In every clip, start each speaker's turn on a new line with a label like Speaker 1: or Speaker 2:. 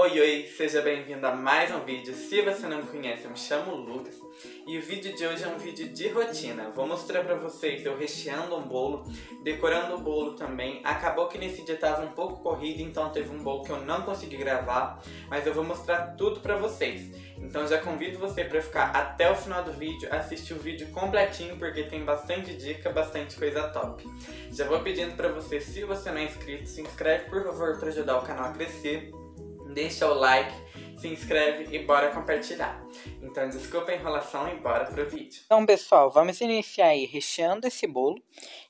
Speaker 1: Oi, oi! Seja bem-vindo a mais um vídeo. Se você não me conhece, eu me chamo Lucas e o vídeo de hoje é um vídeo de rotina. Vou mostrar pra vocês eu recheando um bolo, decorando o bolo também. Acabou que nesse dia tava um pouco corrido, então teve um bolo que eu não consegui gravar, mas eu vou mostrar tudo pra vocês. Então já convido você para ficar até o final do vídeo, assistir o vídeo completinho porque tem bastante dica, bastante coisa top. Já vou pedindo para você, se você não é inscrito, se inscreve por favor para ajudar o canal a crescer deixa o like, se inscreve e bora compartilhar. Então, desculpa a enrolação e bora pro vídeo. Então, pessoal, vamos iniciar aí recheando esse bolo.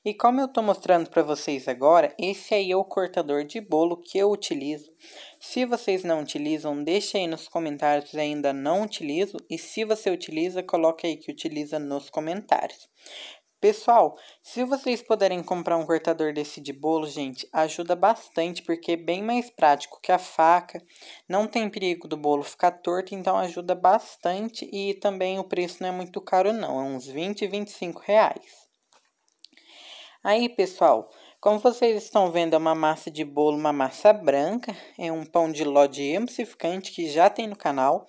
Speaker 1: E como eu tô mostrando para vocês agora, esse aí é o cortador de bolo que eu utilizo. Se vocês não utilizam, deixa aí nos comentários ainda não utilizo. E se você utiliza, coloca aí que utiliza nos comentários. Pessoal, se vocês puderem comprar um cortador desse de bolo, gente, ajuda bastante, porque é bem mais prático que a faca. Não tem perigo do bolo ficar torto, então ajuda bastante e também o preço não é muito caro não, é uns 20, 25 reais. Aí, pessoal, como vocês estão vendo, é uma massa de bolo, uma massa branca, é um pão de ló de emulsificante que já tem no canal.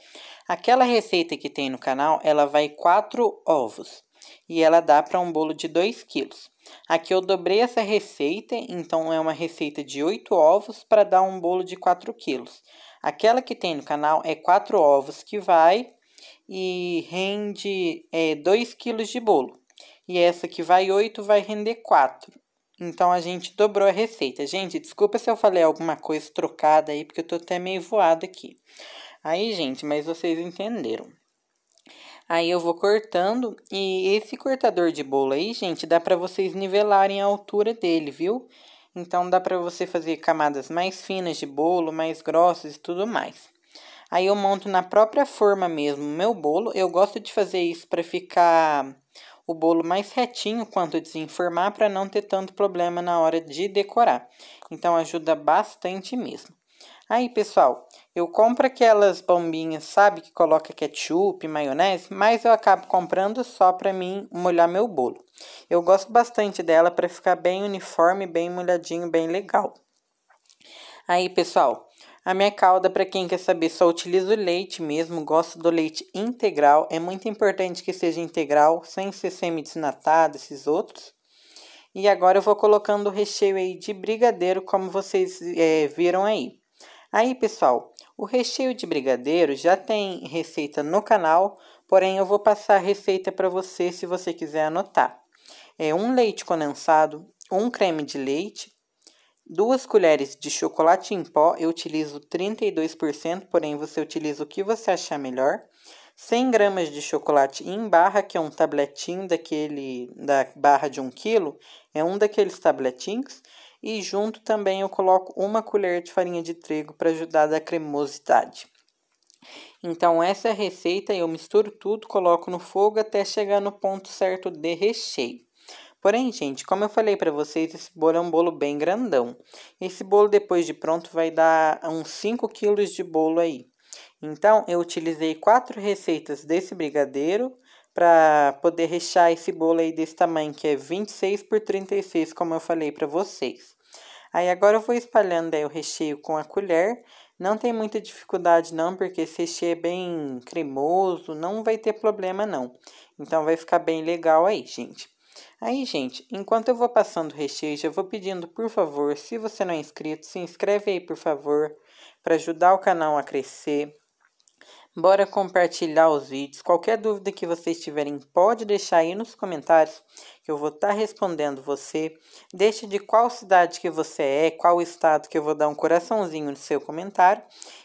Speaker 1: Aquela receita que tem no canal, ela vai quatro ovos e ela dá para um bolo de 2 quilos. Aqui eu dobrei essa receita, então é uma receita de 8 ovos para dar um bolo de 4 quilos. Aquela que tem no canal é 4 ovos que vai e rende é, 2 quilos de bolo. E essa que vai 8 vai render 4. Então, a gente dobrou a receita. Gente, desculpa se eu falei alguma coisa trocada aí, porque eu tô até meio voada aqui. Aí, gente, mas vocês entenderam. Aí eu vou cortando e esse cortador de bolo aí, gente, dá para vocês nivelarem a altura dele, viu? Então dá para você fazer camadas mais finas de bolo, mais grossas e tudo mais. Aí eu monto na própria forma mesmo o meu bolo. Eu gosto de fazer isso para ficar o bolo mais retinho quanto desenformar para não ter tanto problema na hora de decorar. Então ajuda bastante mesmo. Aí, pessoal, eu compro aquelas bombinhas, sabe, que coloca ketchup, maionese, mas eu acabo comprando só para mim molhar meu bolo. Eu gosto bastante dela para ficar bem uniforme, bem molhadinho, bem legal. Aí, pessoal, a minha calda, para quem quer saber, só utilizo leite mesmo, gosto do leite integral. É muito importante que seja integral, sem ser semi-desnatado, esses outros. E agora eu vou colocando o recheio aí de brigadeiro, como vocês é, viram aí. Aí, pessoal, o recheio de brigadeiro já tem receita no canal, porém eu vou passar a receita para você se você quiser anotar. É um leite condensado, um creme de leite, duas colheres de chocolate em pó, eu utilizo 32%, porém você utiliza o que você achar melhor. 100 gramas de chocolate em barra, que é um tabletinho daquele da barra de 1 um quilo, é um daqueles tabletinhos. E junto também eu coloco uma colher de farinha de trigo para ajudar da cremosidade. Então essa é receita eu misturo tudo, coloco no fogo até chegar no ponto certo de recheio. Porém, gente, como eu falei para vocês, esse bolo é um bolo bem grandão. Esse bolo depois de pronto vai dar uns 5 quilos de bolo aí. Então, eu utilizei quatro receitas desse brigadeiro para poder rechar esse bolo aí desse tamanho, que é 26 por 36, como eu falei para vocês. Aí agora eu vou espalhando aí o recheio com a colher. Não tem muita dificuldade não, porque esse recheio é bem cremoso, não vai ter problema não. Então vai ficar bem legal aí, gente. Aí, gente, enquanto eu vou passando o recheio, já vou pedindo, por favor, se você não é inscrito, se inscreve aí, por favor, para ajudar o canal a crescer. Bora compartilhar os vídeos. Qualquer dúvida que vocês tiverem, pode deixar aí nos comentários que eu vou estar tá respondendo você. Deixe de qual cidade que você é, qual estado que eu vou dar um coraçãozinho no seu comentário.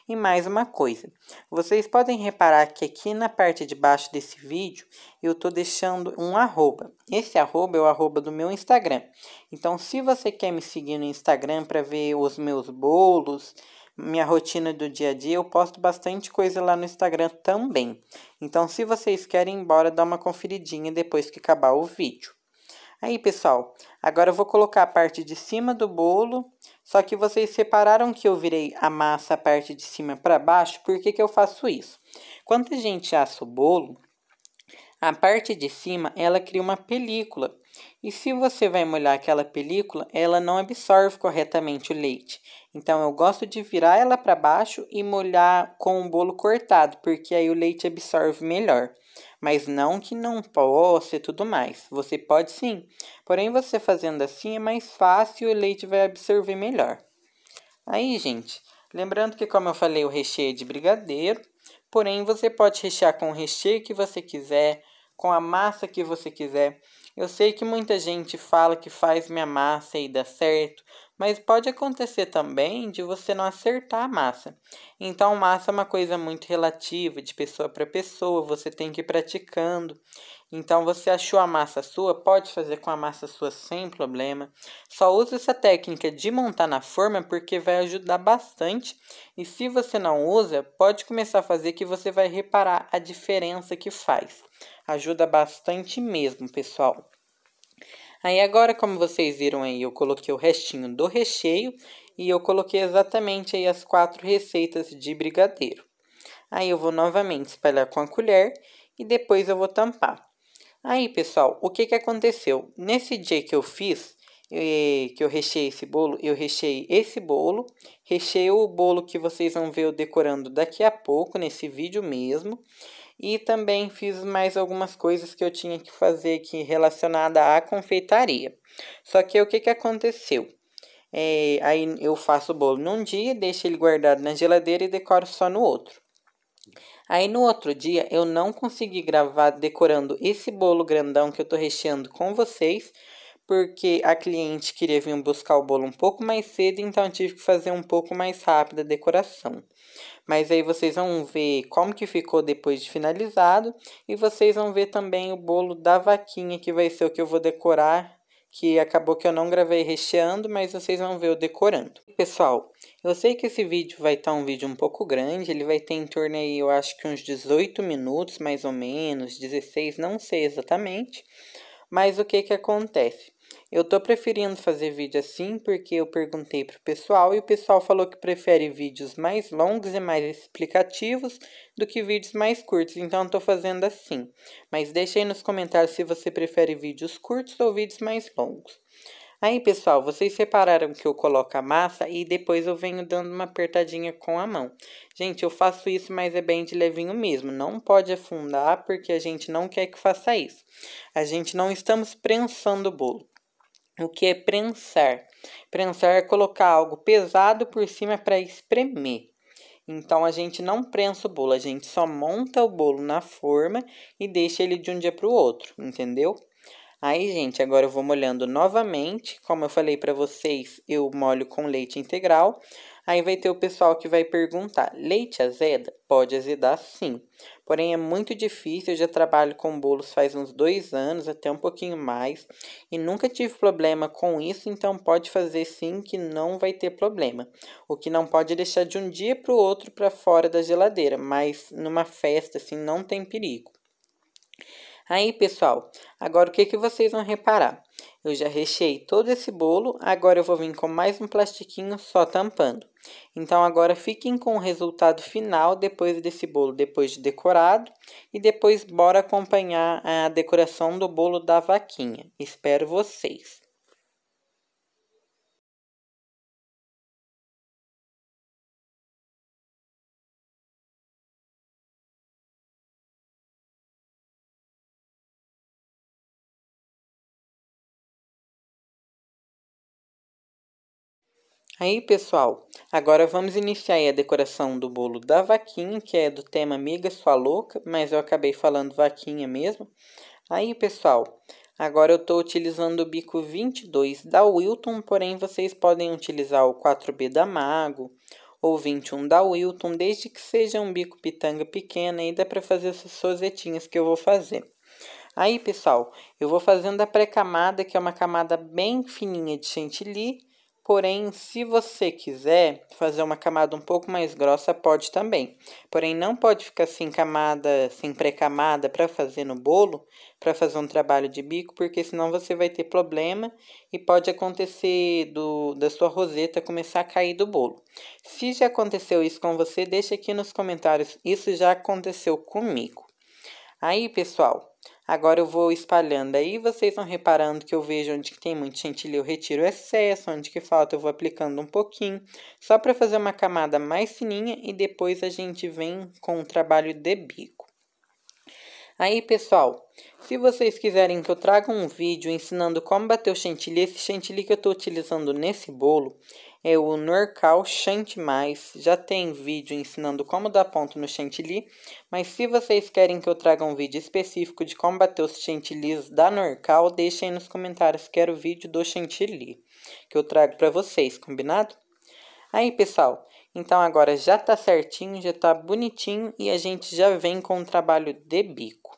Speaker 1: E mais uma coisa, vocês podem reparar que aqui na parte de baixo desse vídeo eu estou deixando um arroba. Esse arroba é o arroba do meu Instagram. Então, se você quer me seguir no Instagram para ver os meus bolos, minha rotina do dia a dia, eu posto bastante coisa lá no Instagram também. Então, se vocês querem ir embora, dá uma conferidinha depois que acabar o vídeo. Aí, pessoal, agora eu vou colocar a parte de cima do bolo, só que vocês separaram que eu virei a massa a parte de cima para baixo, por que, que eu faço isso? Quando a gente assa o bolo, a parte de cima, ela cria uma película, e se você vai molhar aquela película, ela não absorve corretamente o leite. Então eu gosto de virar ela para baixo e molhar com o bolo cortado, porque aí o leite absorve melhor. Mas não que não possa e tudo mais. Você pode sim. Porém, você fazendo assim é mais fácil e o leite vai absorver melhor. Aí, gente, lembrando que como eu falei, o recheio é de brigadeiro. Porém, você pode rechear com o recheio que você quiser, com a massa que você quiser. Eu sei que muita gente fala que faz minha massa e dá certo, mas pode acontecer também de você não acertar a massa. Então, massa é uma coisa muito relativa, de pessoa para pessoa, você tem que ir praticando. Então, você achou a massa sua, pode fazer com a massa sua sem problema. Só usa essa técnica de montar na forma porque vai ajudar bastante. E se você não usa, pode começar a fazer que você vai reparar a diferença que faz. Ajuda bastante mesmo, pessoal. Aí agora, como vocês viram aí, eu coloquei o restinho do recheio e eu coloquei exatamente aí as quatro receitas de brigadeiro. Aí eu vou novamente espalhar com a colher e depois eu vou tampar. Aí, pessoal, o que, que aconteceu? Nesse dia que eu fiz, eh, que eu recheei esse bolo, eu recheei esse bolo, recheei o bolo que vocês vão ver eu decorando daqui a pouco, nesse vídeo mesmo. E também fiz mais algumas coisas que eu tinha que fazer aqui relacionada à confeitaria. Só que o que, que aconteceu? É, aí eu faço o bolo num dia, deixo ele guardado na geladeira e decoro só no outro. Aí no outro dia eu não consegui gravar decorando esse bolo grandão que eu tô recheando com vocês, porque a cliente queria vir buscar o bolo um pouco mais cedo, então tive que fazer um pouco mais rápida a decoração. Mas aí vocês vão ver como que ficou depois de finalizado e vocês vão ver também o bolo da vaquinha que vai ser o que eu vou decorar, que acabou que eu não gravei recheando, mas vocês vão ver eu decorando. Pessoal, eu sei que esse vídeo vai estar tá um vídeo um pouco grande, ele vai ter em torno aí, eu acho que uns 18 minutos mais ou menos, 16, não sei exatamente. Mas o que que acontece? Eu tô preferindo fazer vídeo assim porque eu perguntei pro pessoal e o pessoal falou que prefere vídeos mais longos e mais explicativos do que vídeos mais curtos, então eu tô fazendo assim. Mas deixa aí nos comentários se você prefere vídeos curtos ou vídeos mais longos. Aí, pessoal, vocês separaram que eu coloco a massa e depois eu venho dando uma apertadinha com a mão. Gente, eu faço isso, mas é bem de levinho mesmo. Não pode afundar porque a gente não quer que faça isso. A gente não estamos prensando o bolo. O que é prensar? Prensar é colocar algo pesado por cima para espremer. Então a gente não prensa o bolo, a gente só monta o bolo na forma e deixa ele de um dia para o outro, entendeu? Aí, gente, agora eu vou molhando novamente. Como eu falei para vocês, eu molho com leite integral. Aí vai ter o pessoal que vai perguntar: leite azeda? Pode azedar sim. Porém, é muito difícil. Eu já trabalho com bolos faz uns dois anos, até um pouquinho mais, e nunca tive problema com isso. Então, pode fazer sim, que não vai ter problema. O que não pode é deixar de um dia para o outro para fora da geladeira, mas numa festa assim não tem perigo. Aí, pessoal, agora o que, que vocês vão reparar? Eu já recheei todo esse bolo, agora eu vou vir com mais um plastiquinho só tampando. Então, agora fiquem com o resultado final depois desse bolo, depois de decorado. E depois, bora acompanhar a decoração do bolo da vaquinha. Espero vocês! Aí, pessoal, agora vamos iniciar a decoração do bolo da vaquinha, que é do tema Amiga Sua Louca, mas eu acabei falando vaquinha mesmo. Aí, pessoal, agora eu estou utilizando o bico 22 da Wilton, porém vocês podem utilizar o 4B da Mago ou 21 da Wilton, desde que seja um bico pitanga pequena e dá para fazer essas rosetinhas que eu vou fazer. Aí, pessoal, eu vou fazendo a pré-camada, que é uma camada bem fininha de chantilly, Porém, se você quiser fazer uma camada um pouco mais grossa, pode também. Porém, não pode ficar sem camada, sem pré-camada para fazer no bolo, para fazer um trabalho de bico, porque senão você vai ter problema e pode acontecer do, da sua roseta começar a cair do bolo. Se já aconteceu isso com você, deixa aqui nos comentários. Isso já aconteceu comigo. Aí, pessoal, Agora eu vou espalhando. Aí vocês vão reparando que eu vejo onde que tem muito chantilly, eu retiro o excesso, onde que falta eu vou aplicando um pouquinho, só para fazer uma camada mais fininha e depois a gente vem com o trabalho de bico. Aí, pessoal, se vocês quiserem que eu traga um vídeo ensinando como bater o chantilly, esse chantilly que eu estou utilizando nesse bolo, é o Norcal Chant Mais. Já tem vídeo ensinando como dar ponto no chantilly, mas se vocês querem que eu traga um vídeo específico de como bater os chantilly da Norcal, deixem nos comentários que o vídeo do chantilly que eu trago para vocês, combinado? Aí, pessoal, então agora já tá certinho, já tá bonitinho e a gente já vem com o trabalho de bico.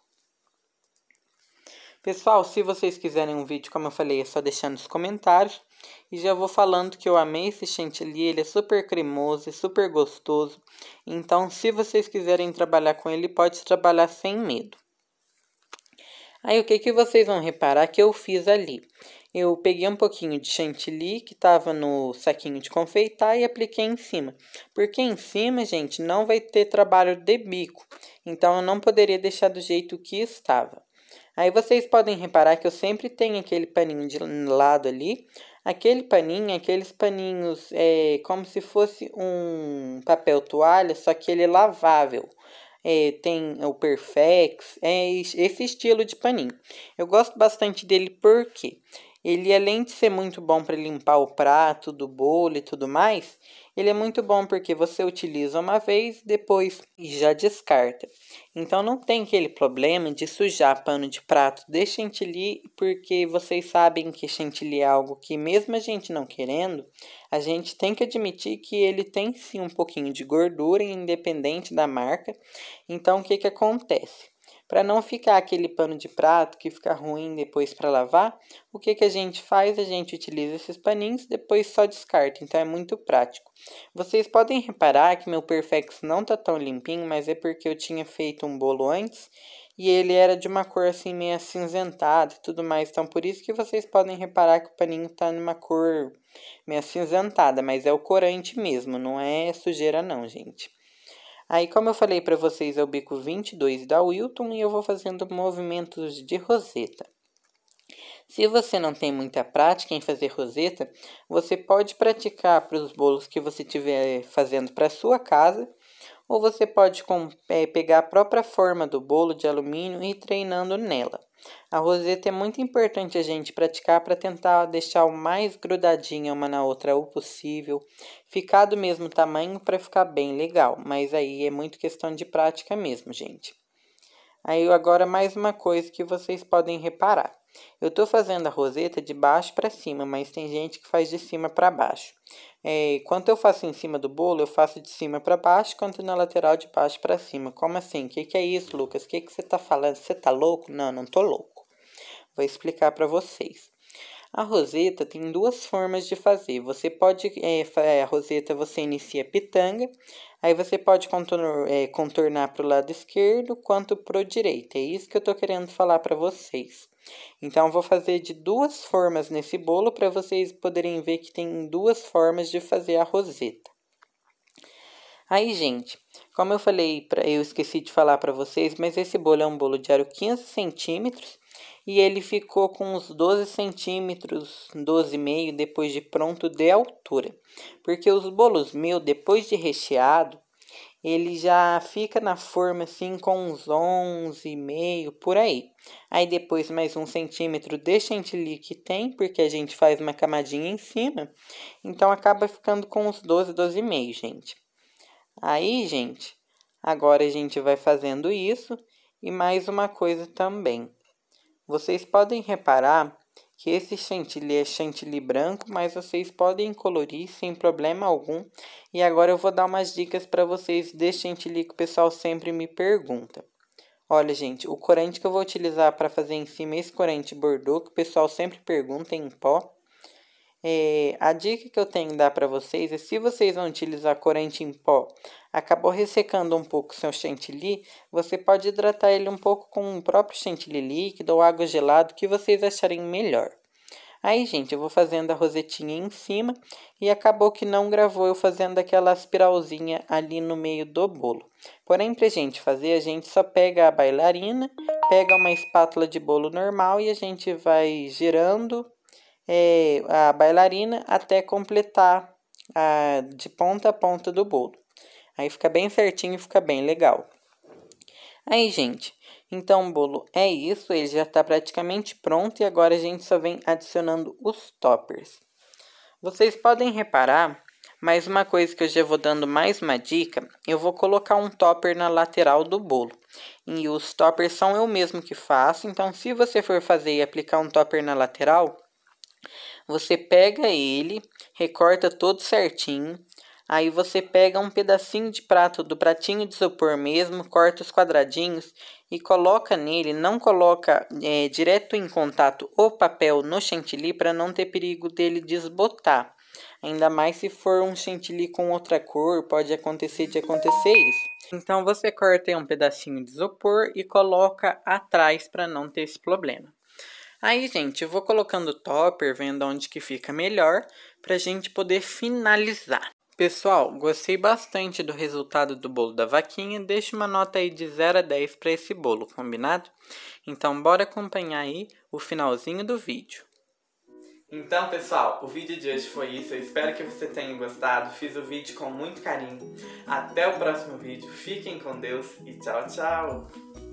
Speaker 1: Pessoal, se vocês quiserem um vídeo, como eu falei, é só deixar nos comentários. E já vou falando que eu amei esse chantilly, ele é super cremoso e super gostoso. Então, se vocês quiserem trabalhar com ele, pode trabalhar sem medo. Aí, o que, que vocês vão reparar que eu fiz ali? Eu peguei um pouquinho de chantilly que estava no saquinho de confeitar e apliquei em cima. Porque em cima, gente, não vai ter trabalho de bico. Então, eu não poderia deixar do jeito que estava. Aí vocês podem reparar que eu sempre tenho aquele paninho de lado ali Aquele paninho, aqueles paninhos, é como se fosse um papel toalha, só que ele é lavável. É, tem o Perfex, é esse estilo de paninho. Eu gosto bastante dele porque ele, além de ser muito bom para limpar o prato do bolo e tudo mais, ele é muito bom porque você utiliza uma vez, depois já descarta. Então não tem aquele problema de sujar pano de prato de chantilly, porque vocês sabem que chantilly é algo que mesmo a gente não querendo, a gente tem que admitir que ele tem sim um pouquinho de gordura, independente da marca. Então o que, que acontece? Para não ficar aquele pano de prato que fica ruim depois para lavar, o que, que a gente faz? A gente utiliza esses paninhos depois só descarta, então é muito prático. Vocês podem reparar que meu Perfex não tá tão limpinho, mas é porque eu tinha feito um bolo antes e ele era de uma cor assim meio acinzentada e tudo mais. Então por isso que vocês podem reparar que o paninho tá numa cor meio acinzentada, mas é o corante mesmo, não é sujeira não, gente. Aí, como eu falei para vocês, é o bico 22 da Wilton e eu vou fazendo movimentos de roseta. Se você não tem muita prática em fazer roseta, você pode praticar para os bolos que você estiver fazendo para sua casa, ou você pode com, é, pegar a própria forma do bolo de alumínio e ir treinando nela. A roseta é muito importante a gente praticar para tentar deixar o mais grudadinha uma na outra o possível, ficar do mesmo tamanho para ficar bem legal, mas aí é muito questão de prática mesmo, gente. Aí agora mais uma coisa que vocês podem reparar. Eu estou fazendo a roseta de baixo para cima, mas tem gente que faz de cima para baixo. É, quando eu faço em cima do bolo, eu faço de cima para baixo, quanto na lateral de baixo para cima. Como assim? O que, que é isso, Lucas? O que, que você está falando? Você está louco? Não, não estou louco. Vou explicar para vocês. A roseta tem duas formas de fazer. Você pode. É, é a roseta você inicia pitanga, aí você pode contornar, é, contornar para o lado esquerdo quanto para o direito. É isso que eu estou querendo falar para vocês. Então, vou fazer de duas formas nesse bolo para vocês poderem ver que tem duas formas de fazer a roseta. Aí, gente, como eu falei, pra, eu esqueci de falar para vocês, mas esse bolo é um bolo de aro 15 centímetros e ele ficou com uns 12 centímetros, 12,5 depois de pronto de altura. Porque os bolos mil, depois de recheado, ele já fica na forma assim com uns 11,5 por aí. Aí depois mais um centímetro de chantilly que tem, porque a gente faz uma camadinha em cima. Então acaba ficando com uns 12, 12,5, gente. Aí, gente, agora a gente vai fazendo isso e mais uma coisa também. Vocês podem reparar que esse chantilly é chantilly branco, mas vocês podem colorir sem problema algum. E agora eu vou dar umas dicas para vocês de chantilly que o pessoal sempre me pergunta. Olha, gente, o corante que eu vou utilizar para fazer em cima é esse corante bordeaux, que o pessoal sempre pergunta em pó, é, a dica que eu tenho dar para vocês é se vocês vão utilizar corante em pó, acabou ressecando um pouco seu chantilly, você pode hidratar ele um pouco com o próprio chantilly líquido ou água gelada, que vocês acharem melhor. Aí, gente, eu vou fazendo a rosetinha em cima e acabou que não gravou eu fazendo aquela espiralzinha ali no meio do bolo. Porém, pra gente fazer, a gente só pega a bailarina, pega uma espátula de bolo normal e a gente vai girando é, a bailarina até completar a, de ponta a ponta do bolo. Aí fica bem certinho e fica bem legal. Aí, gente, então o bolo é isso, ele já está praticamente pronto e agora a gente só vem adicionando os toppers. Vocês podem reparar, mais uma coisa que eu já vou dando mais uma dica, eu vou colocar um topper na lateral do bolo. E os toppers são eu mesmo que faço, então se você for fazer e aplicar um topper na lateral, você pega ele, recorta todo certinho. Aí você pega um pedacinho de prato, do pratinho de isopor mesmo, corta os quadradinhos e coloca nele. Não coloca é, direto em contato o papel no chantilly para não ter perigo dele desbotar. Ainda mais se for um chantilly com outra cor, pode acontecer de acontecer isso. Então você corta um pedacinho de isopor e coloca atrás para não ter esse problema. Aí, gente, eu vou colocando o topper, vendo onde que fica melhor, pra gente poder finalizar. Pessoal, gostei bastante do resultado do bolo da vaquinha. Deixe uma nota aí de 0 a 10 para esse bolo, combinado? Então, bora acompanhar aí o finalzinho do vídeo. Então, pessoal, o vídeo de hoje foi isso. Eu espero que você tenha gostado. Fiz o vídeo com muito carinho. Até o próximo vídeo. Fiquem com Deus e tchau, tchau!